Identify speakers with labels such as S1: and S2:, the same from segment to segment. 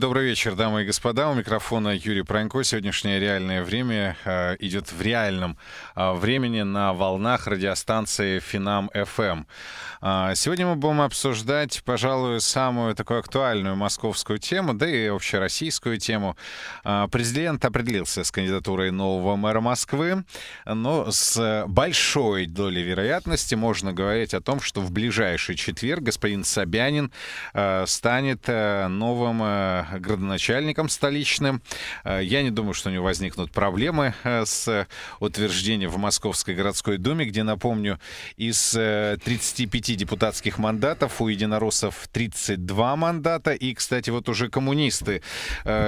S1: Добрый вечер, дамы и господа. У микрофона Юрий Пронько. Сегодняшнее реальное время э, идет в реальном э, времени на волнах радиостанции Финам ФМ. Эм». Э, сегодня мы будем обсуждать, пожалуй, самую такую актуальную московскую тему, да и общероссийскую тему. президент определился с кандидатурой нового мэра Москвы, но с большой долей вероятности можно говорить о том, что в ближайший четверг господин Собянин станет новым градоначальником столичным. Э, я не думаю, что у него возникнут проблемы э, с утверждением в Московской городской думе, где, напомню, из 35 э, депутатских мандатов у единороссов 32 мандата. И, кстати, вот уже коммунисты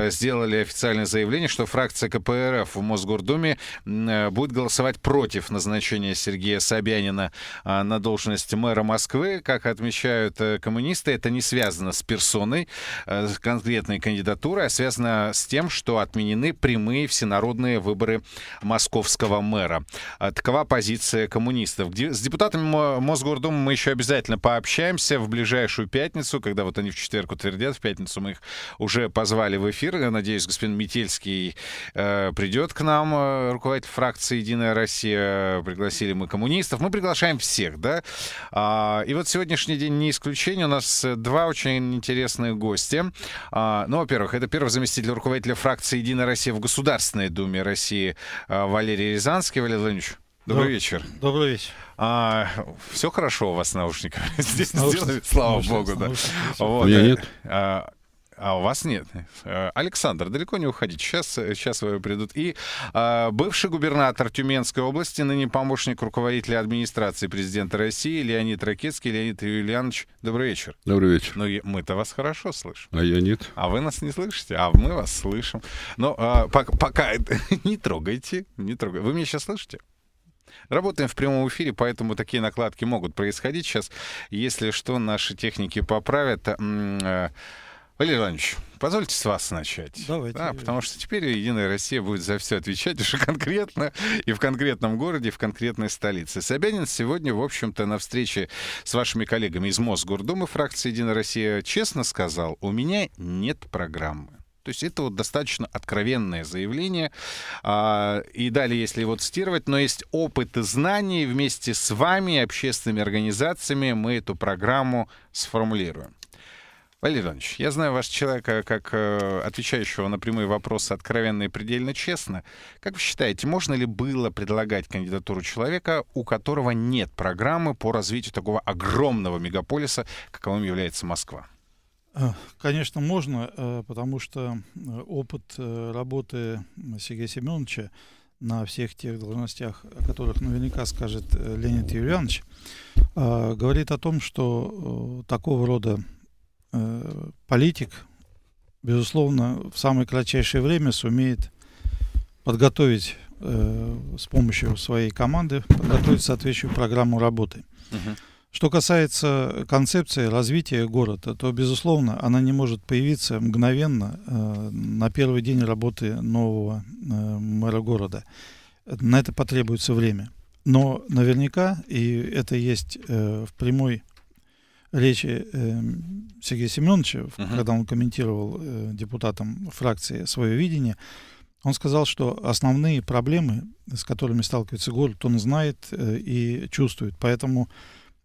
S1: сделали официальное заявление, что фракция КПРФ в Мосгордуме будет голосовать против назначения Сергея Собянина а, на должность мэра Москвы. Как отмечают коммунисты, это не связано с персоной, с конкретной неизвестной кандидатуры, а связано с тем, что отменены прямые всенародные выборы московского мэра. А, такова позиция коммунистов. С депутатами Мосгордумы мы еще обязательно пообщаемся в ближайшую пятницу, когда вот они в четверг утвердят, в пятницу мы их уже позвали в эфир. Я надеюсь, господин Метельский э, придет к нам, э, руководитель фракции «Единая Россия». Пригласили мы коммунистов. Мы приглашаем всех, да? А, и вот сегодняшний день не исключение. У нас э, два очень интересные гостя. А, а, ну, во-первых, это первый заместитель руководителя фракции «Единая Россия» в Государственной Думе России а, Валерий Рязанский. Валерий Владимирович, добрый Доб... вечер. Добрый вечер. А, все хорошо у вас с наушниками? Здесь сделали, слава богу, да. Вот. меня э, нет. А, а у вас нет. Э, Александр, далеко не уходить. Сейчас, сейчас вы придут. И э, бывший губернатор Тюменской области, ныне помощник руководителя администрации президента России Леонид Ракетский. Леонид Юлианович, добрый вечер. Добрый вечер. Ну, мы-то вас хорошо слышим. А я нет. А вы нас не слышите, а мы вас слышим. Но э, пока, пока не трогайте, не трогайте. Вы меня сейчас слышите? Работаем в прямом эфире, поэтому такие накладки могут происходить. Сейчас, если что, наши техники поправят. Э, Валерий Иванович, позвольте с вас начать. Давайте. Да, потому что теперь Единая Россия будет за все отвечать уже конкретно и в конкретном городе, и в конкретной столице. Собянин сегодня, в общем-то, на встрече с вашими коллегами из Мосгордумы фракции Единая Россия честно сказал, у меня нет программы. То есть это вот достаточно откровенное заявление. А, и далее, если его цитировать, но есть опыт и знания, и вместе с вами, общественными организациями мы эту программу сформулируем. Валерий Иванович, я знаю вашего человека как э, отвечающего на прямые вопросы откровенно и предельно честно. Как вы считаете, можно ли было предлагать кандидатуру человека, у которого нет программы по развитию такого огромного мегаполиса, каковым является Москва?
S2: Э, конечно, можно, э, потому что опыт работы Сергея Семеновича на всех тех должностях, о которых наверняка скажет Леонид Юлианович, говорит о том, что такого рода Э, политик, безусловно, в самое кратчайшее время сумеет подготовить э, с помощью своей команды, подготовить соответствующую программу работы. Что касается концепции развития города, то, безусловно, она не может появиться мгновенно э, на первый день работы нового э, мэра города. На это потребуется время. Но наверняка, и это есть э, в прямой речи э, Сергея Семеновича, uh -huh. когда он комментировал э, депутатам фракции свое видение, он сказал, что основные проблемы, с которыми сталкивается город, он знает э, и чувствует. Поэтому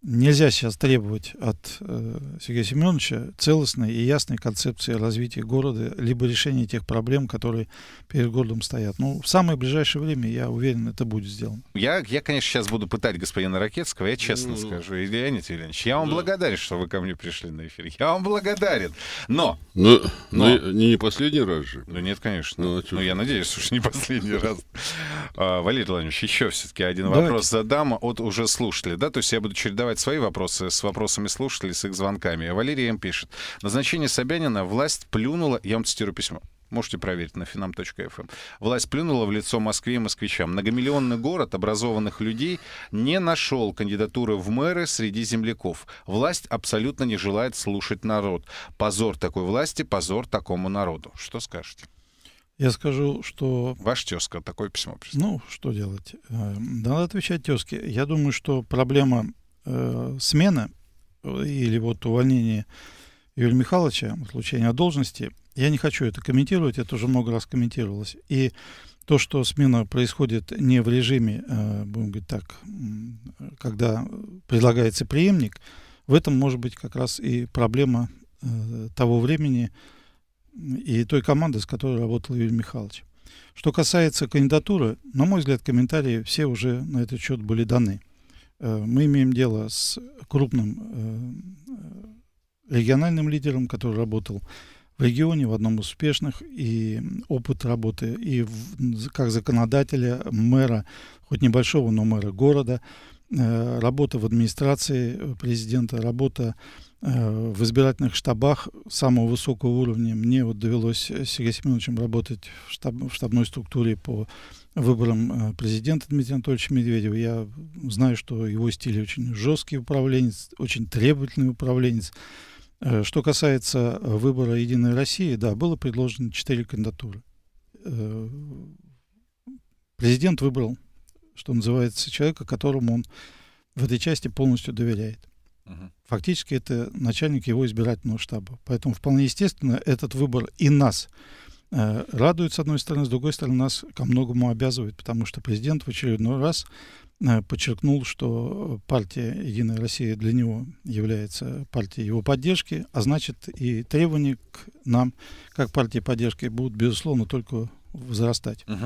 S2: нельзя сейчас требовать от э, Сергея Семеновича целостной и ясной концепции развития города, либо решения тех проблем, которые перед городом стоят. Ну, в самое ближайшее время, я уверен, это будет сделано.
S1: Я, я конечно, сейчас буду пытать господина Ракетского, я честно ну, скажу, и Леонид Ильич, я вам да. благодарен, что вы ко мне пришли на эфир. Я вам благодарен. Но... Ну, но, но, ну, но... не последний раз же. Ну нет, конечно. Ну, а но ну, я надеюсь, что не последний раз. А, Валерий Владимирович, еще все-таки один Давайте. вопрос задам от уже слушателей. Да? То есть я буду чередовать свои вопросы с вопросами слушателей, с их звонками. Валерий им пишет. Назначение Собянина власть плюнула... Я вам цитирую письмо. Можете проверить на finam.fm. Эм. Власть плюнула в лицо Москве и москвичам. Многомиллионный город образованных людей не нашел кандидатуры в мэры среди земляков. Власть абсолютно не желает слушать народ. Позор такой власти, позор такому народу. Что скажете? Я скажу, что... Ваш тезка такое письмо
S2: прислал. Ну, что делать? Э, надо отвечать тезке. Я думаю, что проблема э, смены э, или вот увольнения Юрия Михайловича, отлучения от должности, я не хочу это комментировать, это уже много раз комментировалось. И то, что смена происходит не в режиме, э, будем говорить так, когда предлагается преемник, в этом может быть как раз и проблема э, того времени, и той команды, с которой работал Юрий Михайлович. Что касается кандидатуры, на мой взгляд, комментарии все уже на этот счет были даны. Э, мы имеем дело с крупным э, региональным лидером, который работал в регионе, в одном из успешных, и опыт работы и в, как законодателя, мэра, хоть небольшого, но мэра города – Э, работа в администрации президента, работа э, в избирательных штабах самого высокого уровня. Мне вот довелось с Сергеем Семеновичем работать в, штаб, в штабной структуре по выборам э, президента Дмитрия Анатольевича Медведева. Я знаю, что его стиль очень жесткий управленец, очень требовательный управленец. Что касается выбора «Единой России», да, было предложено четыре кандидатуры. Президент выбрал что называется, человека, которому он в этой части полностью доверяет. Угу. Фактически это начальник его избирательного штаба. Поэтому вполне естественно этот выбор и нас э, радует, с одной стороны, с другой стороны, нас ко многому обязывает, потому что президент в очередной раз э, подчеркнул, что партия «Единая Россия» для него является партией его поддержки, а значит и требования к нам, как партии поддержки, будут, безусловно, только возрастать. Угу.